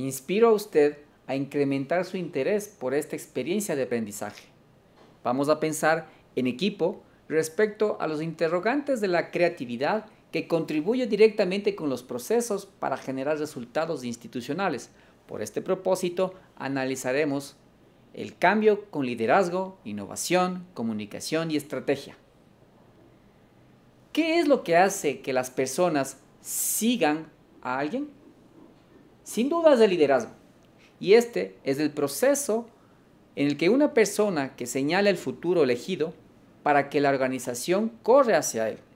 Inspiro a usted a incrementar su interés por esta experiencia de aprendizaje. Vamos a pensar en equipo respecto a los interrogantes de la creatividad que contribuye directamente con los procesos para generar resultados institucionales. Por este propósito, analizaremos el cambio con liderazgo, innovación, comunicación y estrategia. ¿Qué es lo que hace que las personas sigan a alguien? sin duda es el liderazgo. Y este es el proceso en el que una persona que señala el futuro elegido para que la organización corre hacia él.